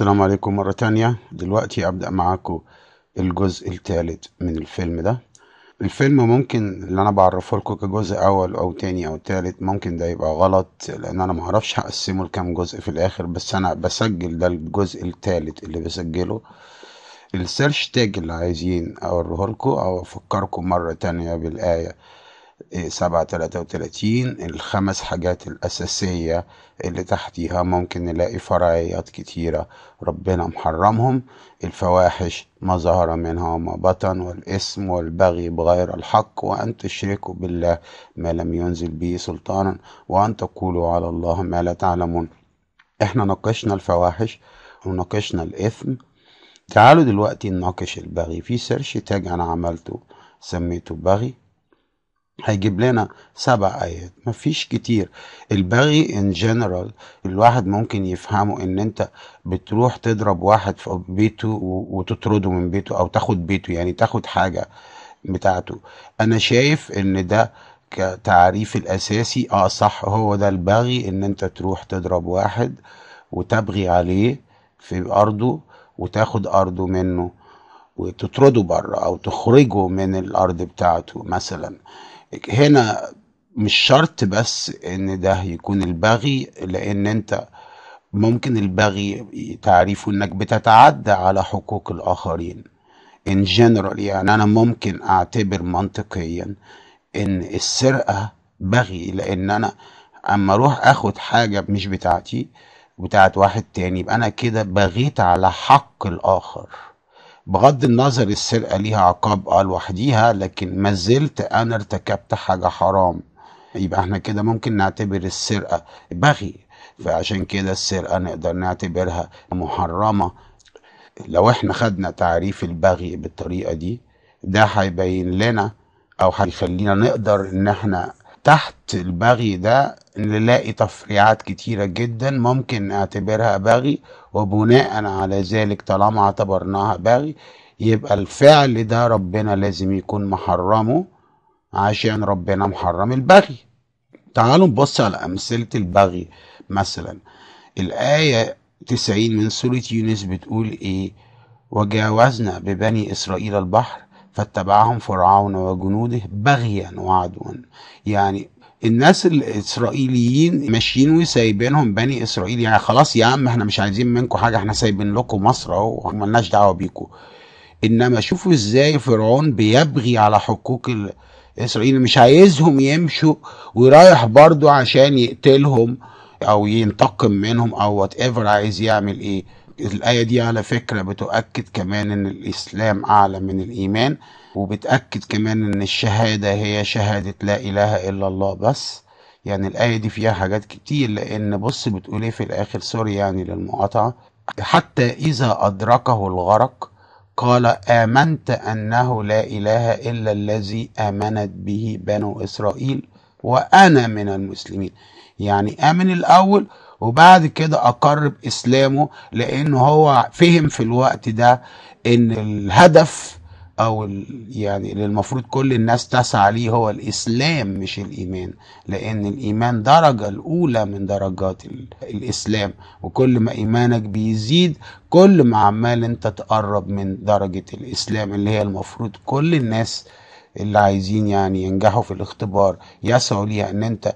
السلام عليكم مرة تانية دلوقتي أبدأ معاكم الجزء الثالث من الفيلم ده الفيلم ممكن اللي أنا بعرفه لكم كجزء أول أو تاني أو تالت ممكن ده يبقى غلط لأن أنا معرفش هقسمه لكام جزء في الآخر بس أنا بسجل ده الجزء التالت اللي بسجله السيرش تاج اللي عايزين أوريه لكم أو أفكركم مرة تانية بالآية سبعة تلاتة وتلاتين الخمس حاجات الأساسية اللي تحتيها ممكن نلاقي فرعيات كتيرة ربنا محرمهم الفواحش ما ظهر منها وما بطن والإثم والبغي بغير الحق وأن تشركوا بالله ما لم ينزل به سلطانا وأن تقولوا على الله ما لا تعلمون احنا ناقشنا الفواحش وناقشنا الإثم تعالوا دلوقتي نناقش البغي في سيرش تاج أنا عملته سميته بغي هيجيب لنا سبع آيات مفيش كتير البغي ان جنرال الواحد ممكن يفهمه ان انت بتروح تضرب واحد في بيته وتطرده من بيته او تاخد بيته يعني تاخد حاجة بتاعته انا شايف ان ده كتعريف الاساسي اه صح هو ده البغي ان انت تروح تضرب واحد وتبغي عليه في ارضه وتاخد ارضه منه وتطرده بره او تخرجه من الارض بتاعته مثلا هنا مش شرط بس ان ده يكون البغي لان انت ممكن البغي تعريفه انك بتتعدى على حقوق الاخرين ان جنرال يعني انا ممكن اعتبر منطقيا ان السرقه بغي لان انا اما اروح اخد حاجه مش بتاعتي بتاعت واحد تاني يبقى انا كده بغيت على حق الاخر بغض النظر السرقة ليها عقاب اه لوحديها لكن ما زلت انا ارتكبت حاجة حرام يبقى احنا كده ممكن نعتبر السرقة بغي فعشان كده السرقة نقدر نعتبرها محرمة لو احنا خدنا تعريف البغي بالطريقة دي ده هيبين لنا او هيخلينا نقدر ان احنا تحت البغي ده نلاقي تفريعات كتيرة جدا ممكن نعتبرها بغي وبناء على ذلك طالما اعتبرناها بغي يبقى الفعل ده ربنا لازم يكون محرمه عشان ربنا محرم البغي تعالوا نبص على أمثلة البغي مثلا الآية تسعين من سورة يونس بتقول إيه وجاوزنا ببني إسرائيل البحر فاتبعهم فرعون وجنوده بغيا وعدوا يعني الناس الاسرائيليين ماشيين وسايبينهم بني اسرائيل يعني خلاص يا عم احنا مش عايزين منكم حاجه احنا سايبين لكم مصر اهو ومالناش دعوه بيكم انما شوفوا ازاي فرعون بيبغي على حقوق اسرائيل مش عايزهم يمشوا ورايح برضو عشان يقتلهم او ينتقم منهم او وات ايفر عايز يعمل ايه الآية دي على فكرة بتؤكد كمان إن الإسلام أعلى من الإيمان وبتأكد كمان إن الشهادة هي شهادة لا إله إلا الله بس يعني الآية دي فيها حاجات كتير لأن بص بتقول إيه في الآخر سوري يعني للمقاطعة حتى إذا أدركه الغرق قال آمنت أنه لا إله إلا الذي آمنت به بنو إسرائيل وأنا من المسلمين يعني آمن الأول وبعد كده أقرب إسلامه لان هو فهم في الوقت ده ان الهدف او يعني اللي المفروض كل الناس تسعى ليه هو الاسلام مش الايمان لان الايمان درجه الاولى من درجات الاسلام وكل ما ايمانك بيزيد كل ما عمال انت تقرب من درجه الاسلام اللي هي المفروض كل الناس اللي عايزين يعني ينجحوا في الاختبار يسعوا ليها ان انت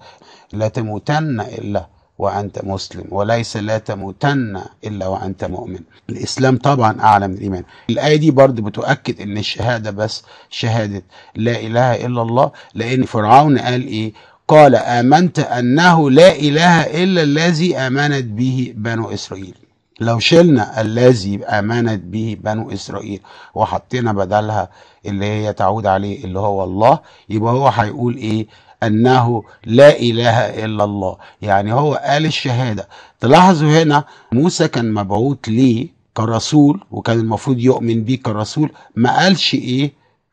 لا تموتن الا وأنت مسلم وليس لا تموتن إلا وأنت مؤمن الإسلام طبعا أعلى من الإيمان الآية دي برضه بتؤكد أن الشهادة بس شهادة لا إله إلا الله لأن فرعون قال إيه قال آمنت أنه لا إله إلا الذي آمنت به بنو إسرائيل لو شلنا الذي آمنت به بنو إسرائيل وحطينا بدلها اللي هي تعود عليه اللي هو الله يبقى هو هيقول إيه أنه لا إله إلا الله يعني هو قال الشهادة تلاحظوا هنا موسى كان مبعوث ليه كرسول وكان المفروض يؤمن بيه كرسول ما قالش إيه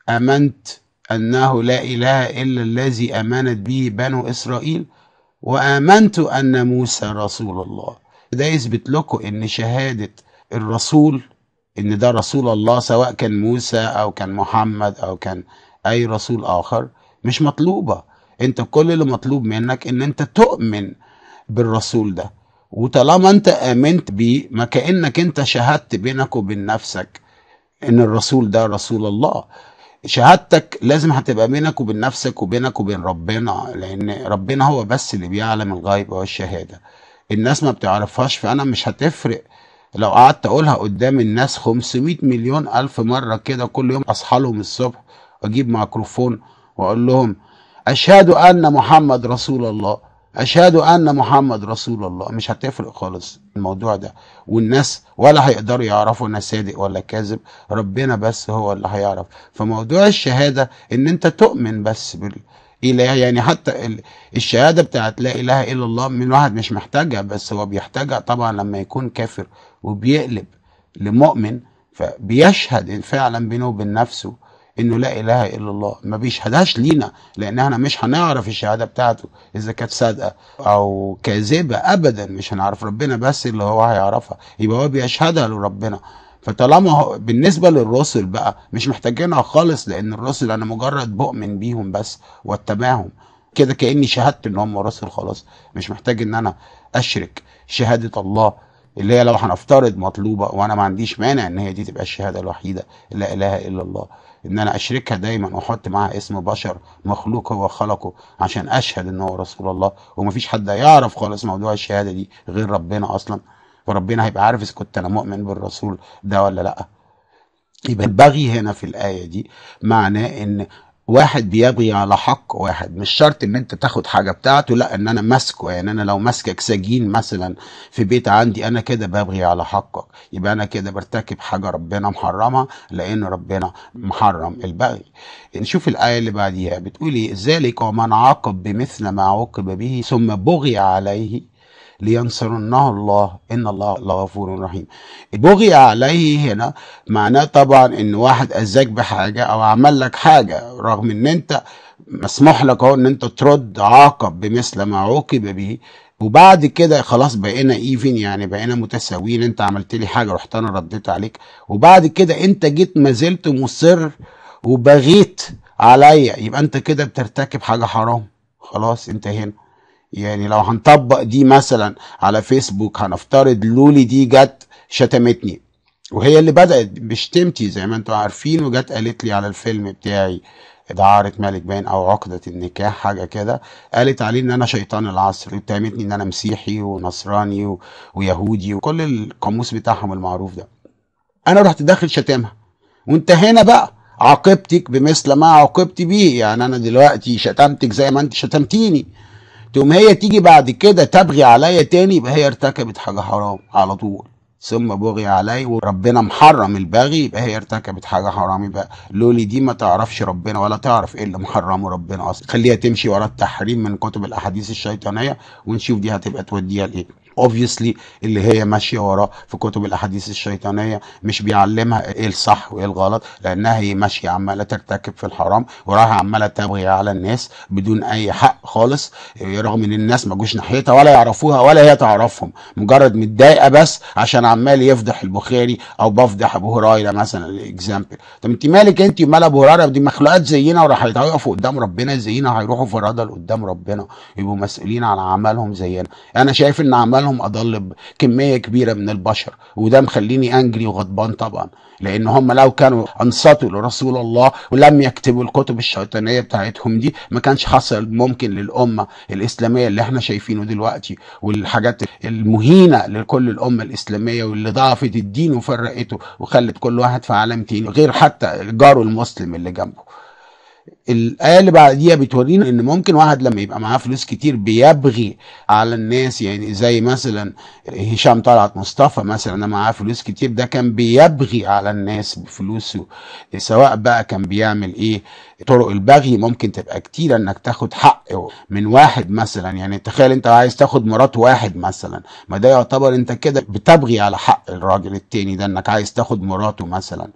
أمنت أنه لا إله إلا الذي أمنت به بنو إسرائيل وآمنت أن موسى رسول الله ده يثبت لكم إن شهادة الرسول إن ده رسول الله سواء كان موسى أو كان محمد أو كان أي رسول آخر مش مطلوبة انت كل اللي مطلوب منك ان انت تؤمن بالرسول ده وطالما انت امنت بيه ما كانك انت شهدت بينك وبين نفسك ان الرسول ده رسول الله شهادتك لازم هتبقى بينك وبين نفسك وبينك وبين ربنا لان ربنا هو بس اللي بيعلم الغيب والشهاده الناس ما بتعرفهاش فانا مش هتفرق لو قعدت اقولها قدام الناس 500 مليون الف مره كده كل يوم اصحى لهم الصبح واجيب ميكروفون واقول لهم أشهد أن محمد رسول الله أشهد أن محمد رسول الله مش هتفرق خالص الموضوع ده والناس ولا هيقدروا يعرفوا أنا صادق ولا كاذب ربنا بس هو اللي هيعرف فموضوع الشهادة إن أنت تؤمن بس بال يعني حتى الشهادة بتاعت لا إله إلا الله من واحد مش محتاجها بس هو بيحتاجها طبعا لما يكون كافر وبيقلب لمؤمن فبيشهد فعلا بينه وبين نفسه انه لا اله الا الله ما بيشهدهاش لينا لان احنا مش هنعرف الشهاده بتاعته اذا كانت صادقه او كاذبه ابدا مش هنعرف ربنا بس اللي هو هيعرفها يبقى هو بيشهدها لربنا فطالما هو بالنسبه للرسل بقى مش محتاجينها خالص لان الرسل انا مجرد بؤمن بيهم بس واتبعهم كده كاني شهدت ان هم رسل خلاص مش محتاج ان انا اشرك شهاده الله اللي هي لو هنفترض مطلوبه وانا ما عنديش مانع ان هي دي تبقى الشهاده الوحيده لا اله الا الله ان انا اشركها دايما واحط معاها اسم بشر مخلوق هو خلقه عشان اشهد ان هو رسول الله ومفيش حد يعرف خالص موضوع الشهاده دي غير ربنا اصلا فربنا هيبقى عارف اذا كنت انا مؤمن بالرسول ده ولا لا يبقى البغي هنا في الايه دي معناه ان واحد بيبغي على حق واحد مش شرط ان انت تاخد حاجه بتاعته لا ان انا ماسكه يعني انا لو ماسكك سجين مثلا في بيت عندي انا كده ببغي على حقك يبقى انا كده برتكب حاجه ربنا محرمها لان ربنا محرم البغي نشوف يعني الايه اللي بعديها بتقول إيه؟ ذلك ومن عاقب بمثل ما عوقب به ثم بغي عليه لينصرنه الله إن الله لغفور رحيم بغي عليه هنا معناه طبعا إن واحد أذاك بحاجة أو عمل لك حاجة رغم إن أنت مسموح لك اهو ان انت ترد عاقب بمثل ما عوقب به وبعد كده خلاص بقينا ايفن يعني بقينا متساويين انت عملت لي حاجه رحت انا رديت عليك وبعد كده انت جيت ما زلت مصر وبغيت عليا يبقى انت كده بترتكب حاجه حرام خلاص انتهينا يعني لو هنطبق دي مثلا على فيسبوك هنفترض لولي دي جت شتمتني وهي اللي بدأت بشتمتي زي ما انتم عارفين وجت قالت لي على الفيلم بتاعي دعارة ملك باين او عقدة النكاح حاجة كده قالت عليه ان انا شيطان العصر واتهمتني ان انا مسيحي ونصراني و... ويهودي وكل القاموس بتاعهم المعروف ده انا رحت داخل شتمها وانت هنا بقى عاقبتك بمثل ما عاقبت بيه يعني انا دلوقتي شتمتك زي ما انت شتمتيني تقوم هي تيجي بعد كده تبغي عليا تاني يبقى هي ارتكبت حاجة حرام على طول ثم بغي علي وربنا محرم البغي يبقى هي ارتكبت حاجه حرام يبقى لولي دي ما تعرفش ربنا ولا تعرف ايه اللي محرمه ربنا اصلا خليها تمشي ورا التحريم من كتب الاحاديث الشيطانيه ونشوف دي هتبقى توديها لايه اوبفيسلي اللي هي ماشيه وراه في كتب الاحاديث الشيطانيه مش بيعلمها ايه الصح وايه الغلط لانها هي ماشيه عماله ترتكب في الحرام وراها عماله تبغي على الناس بدون اي حق خالص رغم ان الناس ما جوش ناحيتها ولا يعرفوها ولا هي تعرفهم مجرد متضايقه بس عشان عمال يفضح البخاري او بفضح ابو هريره مثلا الاكزامبل طب انت مالك انت ومال ابو هريره دي مخلوقات زينا وراح يتوقفوا قدام ربنا زينا هيروحوا في رضا قدام ربنا يبقوا مسؤولين عن اعمالهم زينا انا شايف ان عمال عملهم اضل كميه كبيره من البشر وده مخليني انجري وغضبان طبعا لان هم لو كانوا انصتوا لرسول الله ولم يكتبوا الكتب الشيطانيه بتاعتهم دي ما كانش حصل ممكن للامه الاسلاميه اللي احنا شايفينه دلوقتي والحاجات المهينه لكل الامه الاسلاميه واللي ضعفت الدين وفرقته وخلت كل واحد في عالم تاني غير حتى جاره المسلم اللي جنبه الآية اللي بعديها بتورينا إن ممكن واحد لما يبقى معاه فلوس كتير بيبغي على الناس يعني زي مثلا هشام طلعت مصطفى مثلا أنا معاه فلوس كتير ده كان بيبغي على الناس بفلوسه سواء بقى كان بيعمل إيه طرق البغي ممكن تبقى كتيرة إنك تاخد حقه من واحد مثلا يعني تخيل أنت عايز تاخد مرات واحد مثلا ما ده يعتبر أنت كده بتبغي على حق الراجل التاني ده إنك عايز تاخد مراته مثلا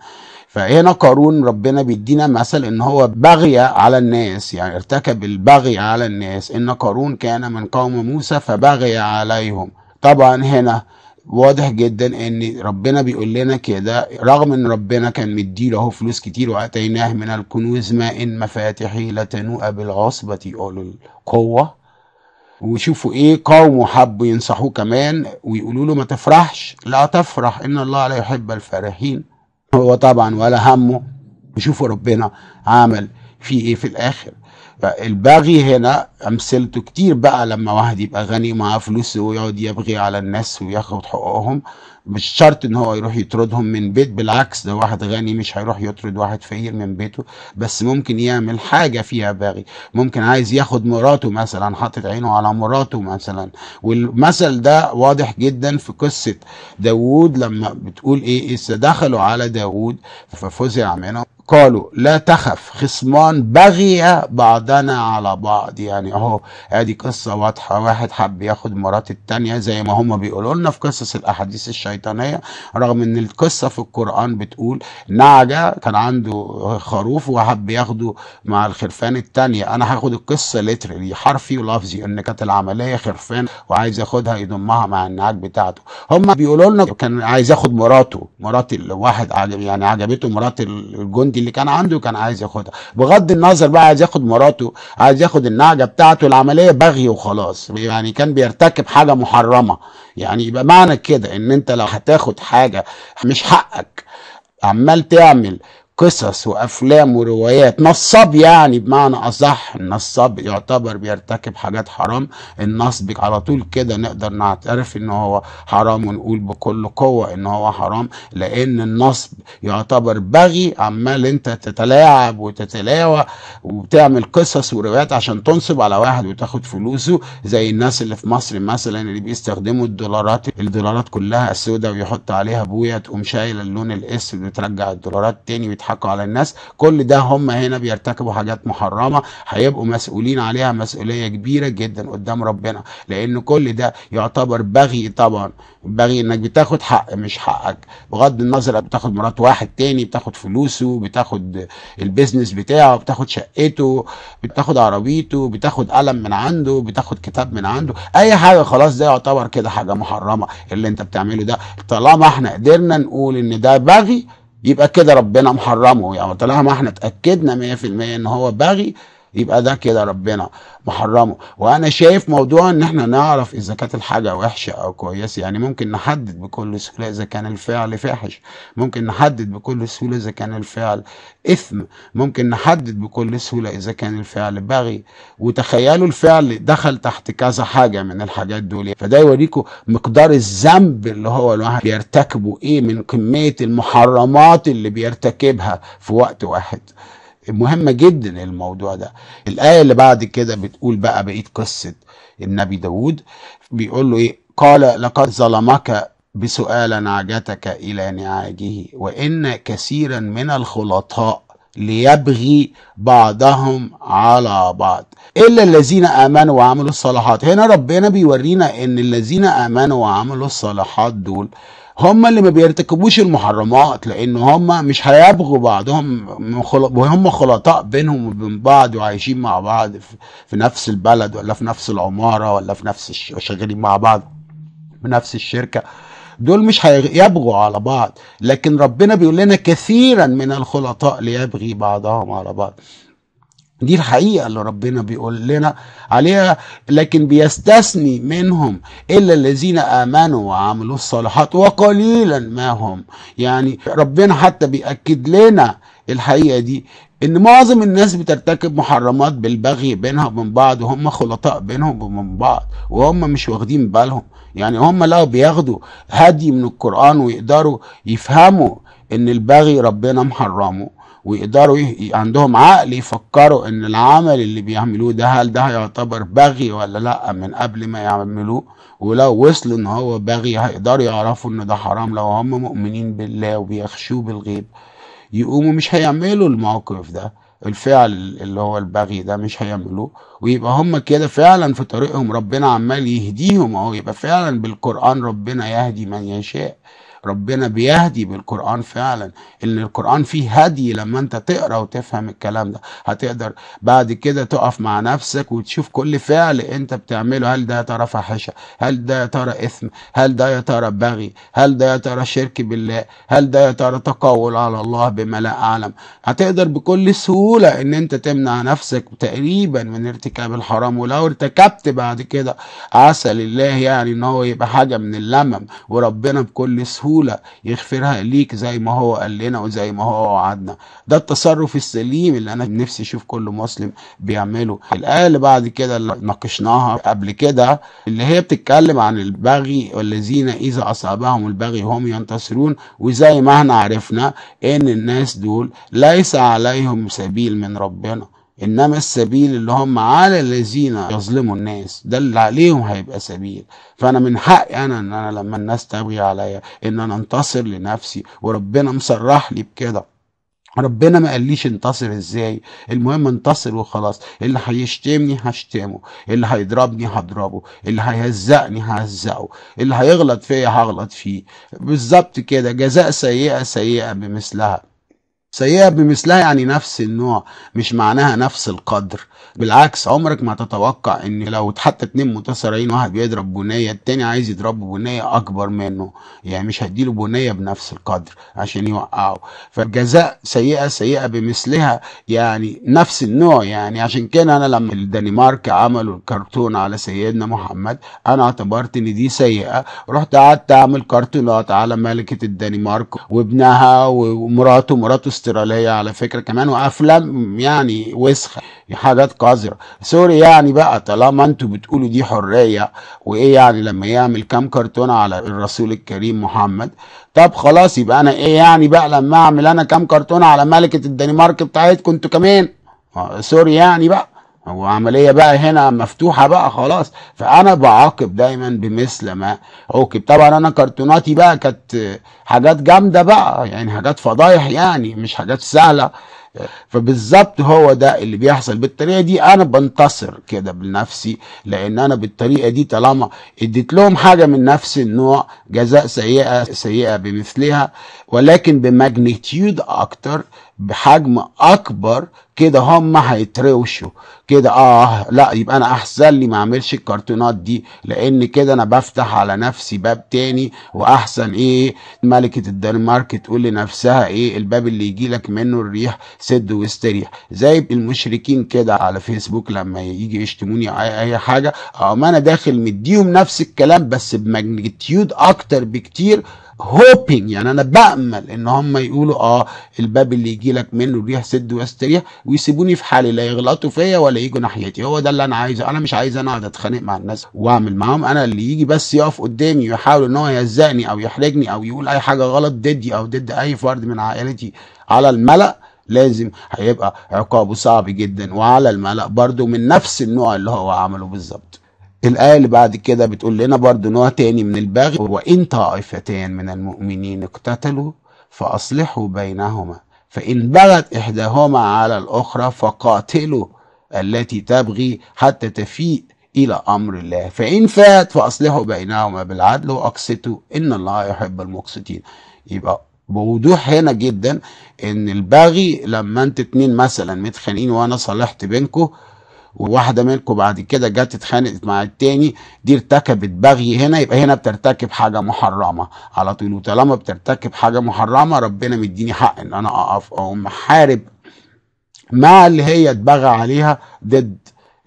فهنا قارون ربنا بيدينا مثل ان هو بغي على الناس يعني ارتكب البغي على الناس ان قارون كان من قوم موسى فبغي عليهم طبعا هنا واضح جدا ان ربنا بيقول لنا كده رغم ان ربنا كان مديله اهو فلوس كتير واتيناه من الكنوز ما ان مفاتحي لتنوء بالعصبة اولو القوة وشوفوا ايه قومه حبوا ينصحوه كمان ويقولوا له ما تفرحش لا تفرح ان الله لا يحب الفرحين هو طبعا ولا همه يشوفوا ربنا عمل في ايه في الاخر الباغي هنا امثلته كتير بقى لما واحد يبقى غني معاه فلوس ويقعد يبغي على الناس وياخد حقوقهم مش شرط ان هو يروح يطردهم من بيت بالعكس ده واحد غني مش هيروح يطرد واحد فقير من بيته بس ممكن يعمل حاجه فيها باغي ممكن عايز ياخد مراته مثلا حاطط عينه على مراته مثلا والمثل ده واضح جدا في قصه داوود لما بتقول ايه دخلوا على داوود ففزع منهم قالوا لا تخف خصمان بغي بعضنا على بعض يعني اهو ادي قصه واضحه واحد حب ياخد مرات التانية زي ما هم بيقولوا لنا في قصص الاحاديث الشيطانيه رغم ان القصه في القران بتقول نعجه كان عنده خروف وحب ياخده مع الخرفان التانية انا هاخد القصه ليترلي حرفي ولفظي ان كانت العمليه خرفان وعايز ياخدها يضمها مع النعاج بتاعته هم بيقولوا لنا كان عايز ياخد مراته مرات الواحد يعني عجبته مرات الجندي البنج اللي كان عنده كان عايز ياخدها بغض النظر بقى عايز ياخد مراته عايز ياخد النعجه بتاعته العمليه بغي وخلاص يعني كان بيرتكب حاجه محرمه يعني يبقى معنى كده ان انت لو هتاخد حاجه مش حقك عمال تعمل قصص وافلام وروايات نصاب يعني بمعنى اصح النصاب يعتبر بيرتكب حاجات حرام النصب على طول كده نقدر نعترف ان هو حرام ونقول بكل قوه ان هو حرام لان النصب يعتبر بغي عمال انت تتلاعب وتتلاوى وبتعمل قصص وروايات عشان تنصب على واحد وتاخد فلوسه زي الناس اللي في مصر مثلا اللي بيستخدموا الدولارات الدولارات كلها السوداء ويحط عليها بويه تقوم شايله اللون الاسود وترجع الدولارات تاني بيضحكوا على الناس كل ده هم هنا بيرتكبوا حاجات محرمه هيبقوا مسؤولين عليها مسؤوليه كبيره جدا قدام ربنا لان كل ده يعتبر بغي طبعا بغي انك بتاخد حق مش حقك بغض النظر بتاخد مرات واحد تاني بتاخد فلوسه بتاخد البيزنس بتاعه بتاخد شقته بتاخد عربيته بتاخد قلم من عنده بتاخد كتاب من عنده اي حاجه خلاص ده يعتبر كده حاجه محرمه اللي انت بتعمله ده طالما احنا قدرنا نقول ان ده بغي يبقى كده ربنا محرمه يعني طالما احنا اتاكدنا 100% ان هو باغي يبقى ده كده ربنا محرمه وانا شايف موضوع ان احنا نعرف اذا كانت الحاجه وحشه او كويسه يعني ممكن نحدد بكل سهوله اذا كان الفعل فاحش ممكن نحدد بكل سهوله اذا كان الفعل اثم ممكن نحدد بكل سهوله اذا كان الفعل بغي وتخيلوا الفعل دخل تحت كذا حاجه من الحاجات دول فده يوريكم مقدار الذنب اللي هو الواحد بيرتكبه ايه من كميه المحرمات اللي بيرتكبها في وقت واحد مهمة جدا الموضوع ده الآية اللي بعد كده بتقول بقى بقيت قصة النبي داود بيقول له إيه قال لقد ظلمك بسؤال نعجتك إلى نعاجه وإن كثيرا من الخلطاء ليبغي بعضهم على بعض إلا الذين آمنوا وعملوا الصالحات هنا ربنا بيورينا إن الذين آمنوا وعملوا الصالحات دول هم اللي ما بيرتكبوش المحرمات لان هم مش هيبغوا بعضهم وهم خلطاء بينهم وبين بعض وعايشين مع بعض في نفس البلد ولا في نفس العماره ولا في نفس الش... شغالين مع بعض في نفس الشركه دول مش هيبغوا على بعض لكن ربنا بيقول لنا كثيرا من الخلطاء ليبغي بعضهم على بعض دي الحقيقة اللي ربنا بيقول لنا عليها لكن بيستثني منهم إلا الذين آمنوا وعملوا الصالحات وقليلا ما هم يعني ربنا حتى بيأكد لنا الحقيقة دي ان معظم الناس بترتكب محرمات بالبغي بينها وبين بعض وهم خلطاء بينهم وبين بعض وهم مش واخدين بالهم يعني هم لو بياخدوا هدي من القرآن ويقدروا يفهموا ان البغي ربنا محرمه ويقدروا عندهم عقل يفكروا ان العمل اللي بيعملوه ده هل ده هيعتبر بغي ولا لا من قبل ما يعملوه ولو وصل ان هو بغي هيقدروا يعرفوا ان ده حرام لو هم مؤمنين بالله وبيخشوه بالغيب يقوموا مش هيعملوا الموقف ده الفعل اللي هو البغي ده مش هيعملوه ويبقى هم كده فعلا في طريقهم ربنا عمال يهديهم اهو يبقى فعلا بالقران ربنا يهدي من يشاء ربنا بيهدي بالقرآن فعلا ان القرآن فيه هدي لما انت تقرأ وتفهم الكلام ده هتقدر بعد كده تقف مع نفسك وتشوف كل فعل انت بتعمله هل ده يا ترى فاحشة هل ده يا ترى اثم هل ده يا ترى بغي هل ده يا ترى شرك بالله هل ده يا ترى تقول على الله بما لا اعلم هتقدر بكل سهولة ان انت تمنع نفسك تقريبا من ارتكاب الحرام ولو ارتكبت بعد كده عسى لله يعني ان هو يبقى حاجة من اللمم وربنا بكل سهولة بسهولة يغفرها ليك زي ما هو قال لنا وزي ما هو وعدنا ده التصرف السليم اللي أنا نفسي أشوف كل مسلم بيعمله الآية اللي بعد كده اللي ناقشناها قبل كده اللي هي بتتكلم عن البغي والذين إذا أصابهم البغي هم ينتصرون وزي ما احنا عرفنا إن الناس دول ليس عليهم سبيل من ربنا انما السبيل اللي هم على الذين يظلموا الناس ده اللي عليهم هيبقى سبيل فانا من حقي انا ان انا لما الناس تبغي عليا ان انا انتصر لنفسي وربنا مصرح لي بكده ربنا ما قاليش انتصر ازاي المهم انتصر وخلاص اللي هيشتمني هشتمه اللي هيضربني هضربه اللي هيهزقني ههزقه اللي هيغلط فيا هغلط فيه بالظبط كده جزاء سيئة سيئة بمثلها سيئة بمثلها يعني نفس النوع مش معناها نفس القدر بالعكس عمرك ما تتوقع ان لو حتى اتنين متصارعين واحد بيضرب بنيه التاني عايز يضرب بنيه اكبر منه يعني مش هيديله بنيه بنفس القدر عشان يوقعه فجزاء سيئه سيئه بمثلها يعني نفس النوع يعني عشان كده انا لما الدنمارك عملوا الكرتون على سيدنا محمد انا اعتبرت ان دي سيئه رحت قعدت اعمل كرتونات على ملكه الدنمارك وابنها ومراته مراته استراليه على فكره كمان وافلام يعني وسخه حاجات قذرة سوري يعني بقى طالما انتوا بتقولوا دي حرية وايه يعني لما يعمل كام كرتونة على الرسول الكريم محمد طب خلاص يبقى انا ايه يعني بقى لما اعمل انا كام كرتونة على ملكة الدنمارك بتاعتكم انتوا كمان آه، سوري يعني بقى وعمليه بقى هنا مفتوحه بقى خلاص فانا بعاقب دايما بمثل ما عوقب طبعا انا كرتوناتي بقى كانت حاجات جامده بقى يعني حاجات فضايح يعني مش حاجات سهله فبالظبط هو ده اللي بيحصل بالطريقه دي انا بنتصر كده بنفسي لان انا بالطريقه دي طالما اديت لهم حاجه من نفس النوع جزاء سيئه سيئه بمثلها ولكن بماجنتيود اكتر بحجم اكبر كده هم هيتروشوا كده اه لا يبقى انا احسن لي ما اعملش الكرتونات دي لان كده انا بفتح على نفسي باب تاني واحسن ايه ملكه الدنمارك تقول لنفسها ايه الباب اللي يجي لك منه الريح سد واستريح زي المشركين كده على فيسبوك لما يجي يشتموني اي حاجه او آه، ما انا داخل مديهم نفس الكلام بس بماجنتيود اكتر بكتير هوبينج يعني انا بامل ان هم يقولوا اه الباب اللي يجي لك منه الريح سد واستريح ويسيبوني في حالي لا يغلطوا فيا ولا يجوا ناحيتي هو ده اللي انا عايزه انا مش عايز انا اقعد اتخانق مع الناس واعمل معاهم انا اللي يجي بس يقف قدامي ويحاول ان هو يهزقني او يحرجني او يقول اي حاجه غلط ضدي او ضد اي فرد من عائلتي على الملأ لازم هيبقى عقابه صعب جدا وعلى الملأ برضه من نفس النوع اللي هو عمله بالظبط الآية اللي بعد كده بتقول لنا برضو نوع تاني من البغي وإن طائفتان من المؤمنين اقتتلوا فأصلحوا بينهما فإن بغت إحداهما على الأخرى فقاتلوا التي تبغي حتى تفيء إلى أمر الله فإن فات فأصلحوا بينهما بالعدل وأقسطوا إن الله يحب المقسطين يبقى بوضوح هنا جدا ان البغي لما انت اتنين مثلا متخانقين وانا صلحت بينكم وواحده منكم بعد كده جت اتخانقت مع التاني دي ارتكبت بغي هنا يبقى هنا بترتكب حاجه محرمه على طول وطالما بترتكب حاجه محرمه ربنا مديني حق ان انا اقف اقوم احارب مع اللي هي اتبغى عليها ضد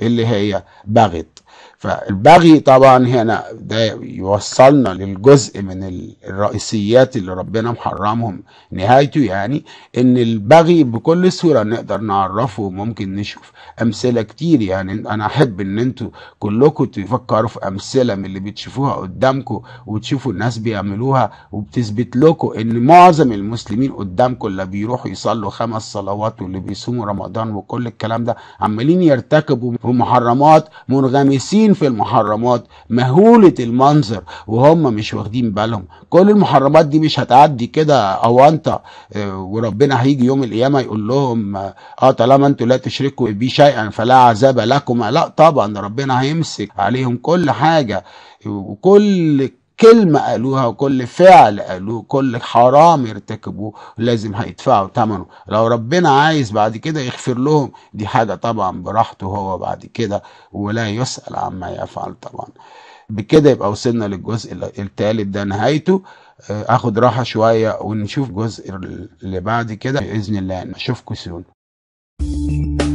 اللي هي بغت فالبغي طبعا هنا ده يوصلنا للجزء من الرئيسيات اللي ربنا محرمهم نهايته يعني ان البغي بكل سهولة نقدر نعرفه وممكن نشوف امثلة كتير يعني انا احب ان انتوا كلكم تفكروا في امثلة من اللي بتشوفوها قدامكم وتشوفوا الناس بيعملوها وبتثبت لكم ان معظم المسلمين قدامكم اللي بيروحوا يصلوا خمس صلوات واللي بيصوموا رمضان وكل الكلام ده عمالين يرتكبوا محرمات منغمسين ماشيين في المحرمات مهولة المنظر وهم مش واخدين بالهم كل المحرمات دي مش هتعدي كده انت آه، وربنا هيجي يوم القيامة يقول لهم آه،, اه طالما انتوا لا تشركوا بي شيئا فلا عذاب لكم لا طبعا ربنا هيمسك عليهم كل حاجة وكل كلمة قالوها وكل فعل قالوه كل حرام ارتكبوه لازم هيدفعوا ثمنه لو ربنا عايز بعد كده يغفر لهم دي حاجة طبعا براحته هو بعد كده ولا يسأل عما يفعل طبعا بكده يبقى وصلنا للجزء الثالث ده نهايته آه، اخد راحة شوية ونشوف الجزء اللي بعد كده بإذن الله نشوفكم you